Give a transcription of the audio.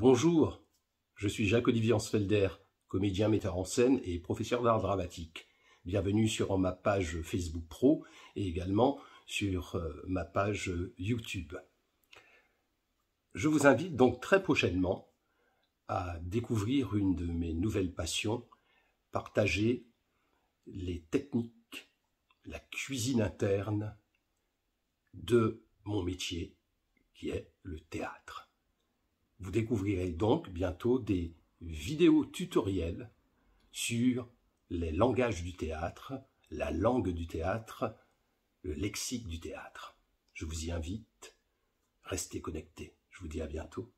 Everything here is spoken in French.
Bonjour, je suis Jacques-Olivier Ansfelder, comédien, metteur en scène et professeur d'art dramatique. Bienvenue sur ma page Facebook Pro et également sur euh, ma page YouTube. Je vous invite donc très prochainement à découvrir une de mes nouvelles passions, partager les techniques, la cuisine interne de mon métier qui est le théâtre. Vous découvrirez donc bientôt des vidéos tutoriels sur les langages du théâtre, la langue du théâtre, le lexique du théâtre. Je vous y invite. Restez connectés. Je vous dis à bientôt.